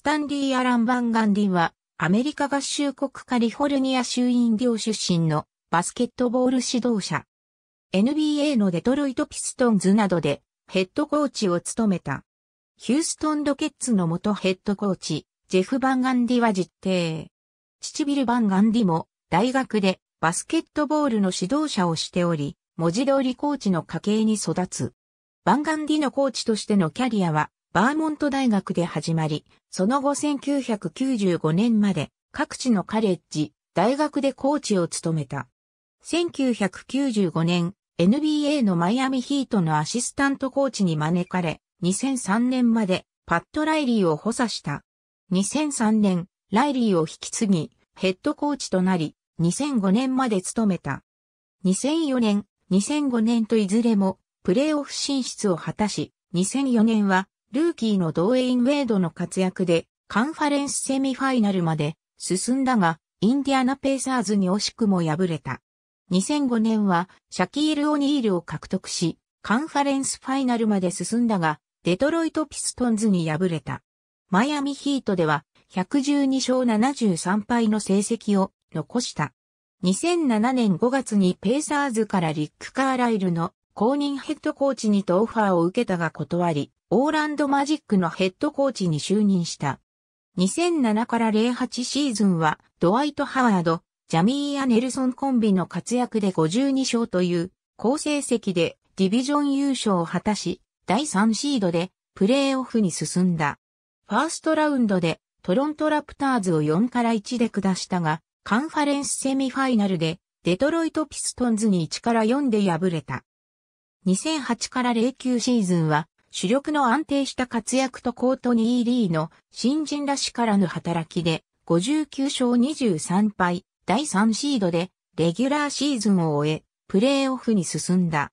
スタンリー・アラン・バンガンディは、アメリカ合衆国カリフォルニア州インディオ出身のバスケットボール指導者。NBA のデトロイト・ピストンズなどでヘッドコーチを務めた。ヒューストン・ロケッツの元ヘッドコーチ、ジェフ・バンガンディは実定。父ビル・バンガンディも大学でバスケットボールの指導者をしており、文字通りコーチの家系に育つ。バンガンディのコーチとしてのキャリアはバーモント大学で始まり、その後1995年まで各地のカレッジ、大学でコーチを務めた。1995年、NBA のマイアミヒートのアシスタントコーチに招かれ、2003年までパッド・ライリーを補佐した。2003年、ライリーを引き継ぎ、ヘッドコーチとなり、2005年まで務めた。2004年、2005年といずれもプレーオフ進出を果たし、2004年はルーキーのドウェイン・ウェイドの活躍で、カンファレンスセミファイナルまで進んだが、インディアナ・ペイサーズに惜しくも敗れた。2005年は、シャキール・オニールを獲得し、カンファレンスファイナルまで進んだが、デトロイト・ピストンズに敗れた。マイアミヒートでは、112勝73敗の成績を残した。2007年5月にペイサーズからリック・カーライルの公認ヘッドコーチにとオファーを受けたが断り、オーランドマジックのヘッドコーチに就任した。2007から08シーズンは、ドワイト・ハワード、ジャミーア・ネルソンコンビの活躍で52勝という好成績でディビジョン優勝を果たし、第3シードでプレーオフに進んだ。ファーストラウンドでトロントラプターズを4から1で下したが、カンファレンスセミファイナルでデトロイト・ピストンズに1から4で敗れた。2008から09シーズンは主力の安定した活躍とコートニー・リーの新人らしからぬ働きで、59勝23敗、第3シードで、レギュラーシーズンを終え、プレーオフに進んだ。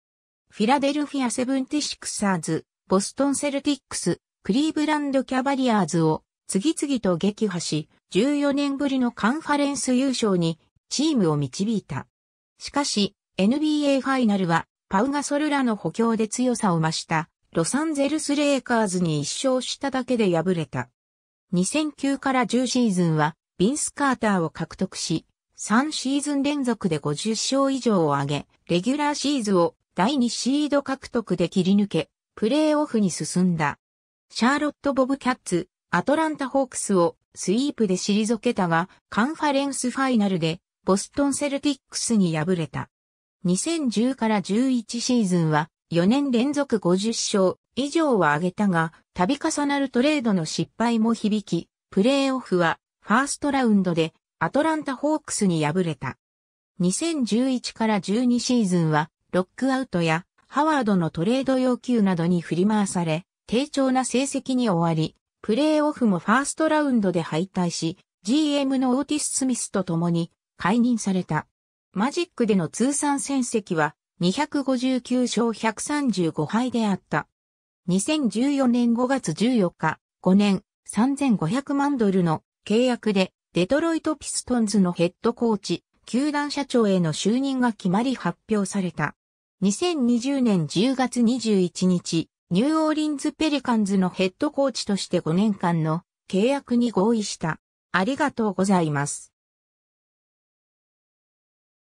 フィラデルフィア・セブンティシクサーズ、ボストン・セルティックス、クリーブランド・キャバリアーズを次々と撃破し、14年ぶりのカンファレンス優勝にチームを導いた。しかし、NBA ファイナルはパウガソルラの補強で強さを増したロサンゼルスレイカーズに1勝しただけで敗れた。2009から10シーズンは、ビンス・カーターを獲得し、3シーズン連続で50勝以上を挙げ、レギュラーシーズを第2シード獲得で切り抜け、プレーオフに進んだ。シャーロット・ボブキャッツ、アトランタ・ホークスをスイープで退けたが、カンファレンスファイナルでボストン・セルティックスに敗れた。2010から11シーズンは4年連続50勝以上は挙げたが、度重なるトレードの失敗も響き、プレーオフはファーストラウンドでアトランタホークスに敗れた。2011から12シーズンはロックアウトやハワードのトレード要求などに振り回され、低調な成績に終わり、プレーオフもファーストラウンドで敗退し、GM のオーティス・スミスと共に解任された。マジックでの通算戦績は259勝135敗であった。2014年5月14日、5年3500万ドルの契約でデトロイトピストンズのヘッドコーチ、球団社長への就任が決まり発表された。2020年10月21日、ニューオーリンズペリカンズのヘッドコーチとして5年間の契約に合意した。ありがとうございます。